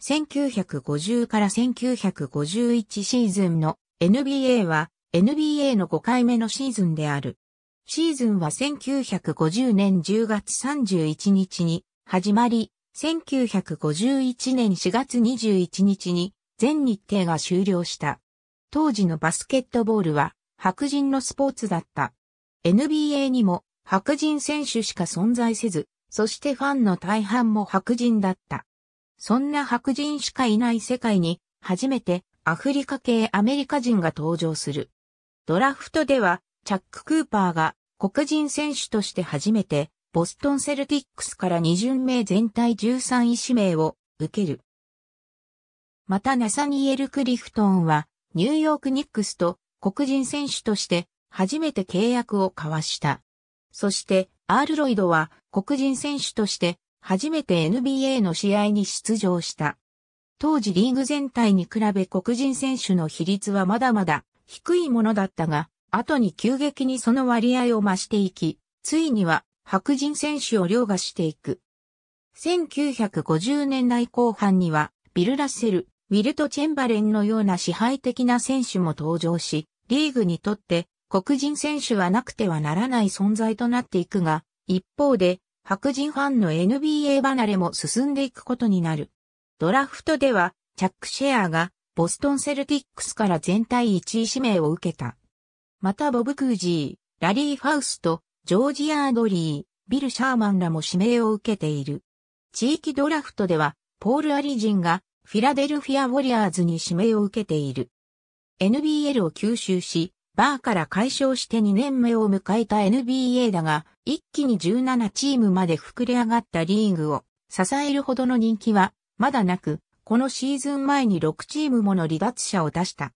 1950から1951シーズンの NBA は NBA の5回目のシーズンである。シーズンは1950年10月31日に始まり、1951年4月21日に全日程が終了した。当時のバスケットボールは白人のスポーツだった。NBA にも白人選手しか存在せず、そしてファンの大半も白人だった。そんな白人しかいない世界に、初めてアフリカ系アメリカ人が登場する。ドラフトでは、チャック・クーパーが黒人選手として初めて、ボストンセルティックスから2巡目全体13位指名を受ける。またナサニエル・クリフトンは、ニューヨーク・ニックスと黒人選手として初めて契約を交わした。そして、アール・ロイドは黒人選手として初めて NBA の試合に出場した。当時リーグ全体に比べ黒人選手の比率はまだまだ低いものだったが、後に急激にその割合を増していき、ついには白人選手を凌駕していく。1950年代後半には、ビル・ラッセル、ウィルト・チェンバレンのような支配的な選手も登場し、リーグにとって黒人選手はなくてはならない存在となっていくが、一方で白人ファンの NBA 離れも進んでいくことになる。ドラフトでは、チャックシェアが、ボストンセルティックスから全体1位指名を受けた。またボブ・クージー、ラリー・ファウスト、ジョージ・アードリー、ビル・シャーマンらも指名を受けている。地域ドラフトでは、ポール・アリジンが、フィラデルフィア・ウォリアーズに指名を受けている。NBL を吸収し、バーから解消して2年目を迎えた NBA だが、一気に17チームまで膨れ上がったリーグを支えるほどの人気は、まだなく、このシーズン前に6チームもの離脱者を出した。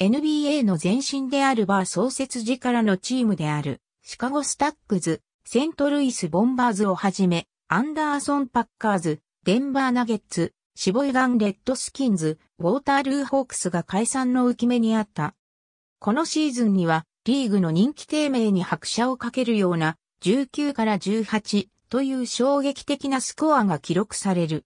NBA の前身であるバー創設時からのチームである、シカゴスタックズ、セントルイス・ボンバーズをはじめ、アンダーソン・パッカーズ、デンバー・ナゲッツ、シボイガン・レッドスキンズ、ウォータールー・ホークスが解散の浮き目にあったこのシーズンにはリーグの人気低迷に拍車をかけるような19から18という衝撃的なスコアが記録される。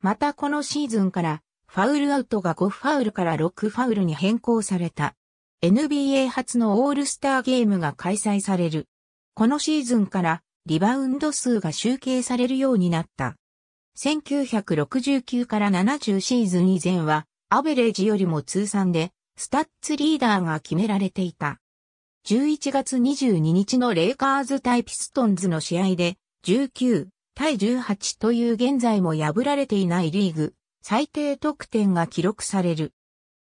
またこのシーズンからファウルアウトが5ファウルから6ファウルに変更された。NBA 初のオールスターゲームが開催される。このシーズンからリバウンド数が集計されるようになった。1969から70シーズン以前はアベレージよりも通算でスタッツリーダーが決められていた。11月22日のレイカーズ対ピストンズの試合で、19対18という現在も破られていないリーグ、最低得点が記録される。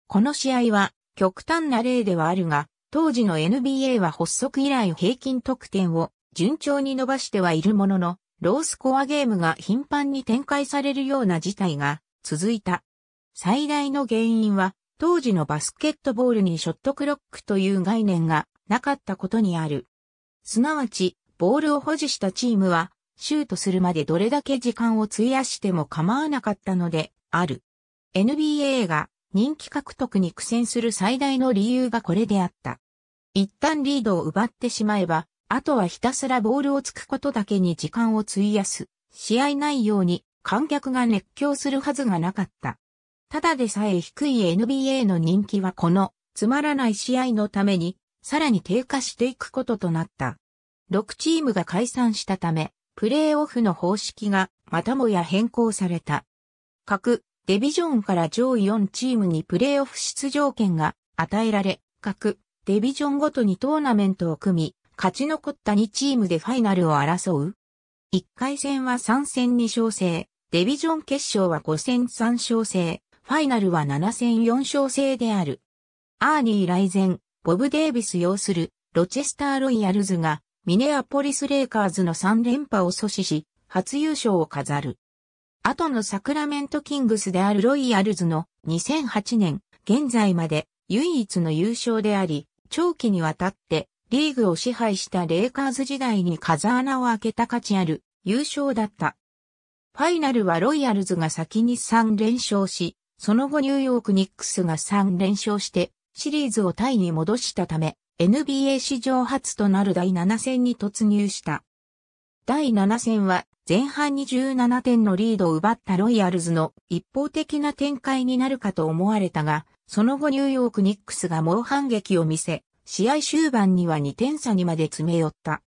この試合は、極端な例ではあるが、当時の NBA は発足以来平均得点を順調に伸ばしてはいるものの、ロースコアゲームが頻繁に展開されるような事態が続いた。最大の原因は当時のバスケットボールにショットクロックという概念がなかったことにある。すなわち、ボールを保持したチームは、シュートするまでどれだけ時間を費やしても構わなかったので、ある。NBA が人気獲得に苦戦する最大の理由がこれであった。一旦リードを奪ってしまえば、あとはひたすらボールをつくことだけに時間を費やす。試合内容に観客が熱狂するはずがなかった。ただでさえ低い NBA の人気はこのつまらない試合のためにさらに低下していくこととなった。6チームが解散したため、プレーオフの方式がまたもや変更された。各デビジョンから上位4チームにプレーオフ出場権が与えられ、各デビジョンごとにトーナメントを組み、勝ち残った2チームでファイナルを争う。1回戦は3戦2勝制、デビジョン決勝は5戦3勝制、ファイナルは7戦4勝制である。アーニーライゼン、ボブ・デービス擁するロチェスター・ロイヤルズがミネアポリス・レイカーズの3連覇を阻止し、初優勝を飾る。後のサクラメント・キングスであるロイヤルズの2008年、現在まで唯一の優勝であり、長期にわたってリーグを支配したレイカーズ時代に風穴を開けた価値ある優勝だった。ファイナルはロイヤルズが先に3連勝し、その後ニューヨークニックスが3連勝してシリーズをタイに戻したため NBA 史上初となる第7戦に突入した。第7戦は前半に17点のリードを奪ったロイヤルズの一方的な展開になるかと思われたが、その後ニューヨークニックスが猛反撃を見せ、試合終盤には2点差にまで詰め寄った。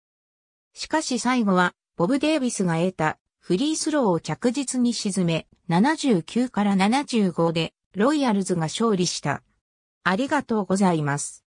しかし最後は、ボブ・デービスが得たフリースローを着実に沈め、79から75でロイヤルズが勝利した。ありがとうございます。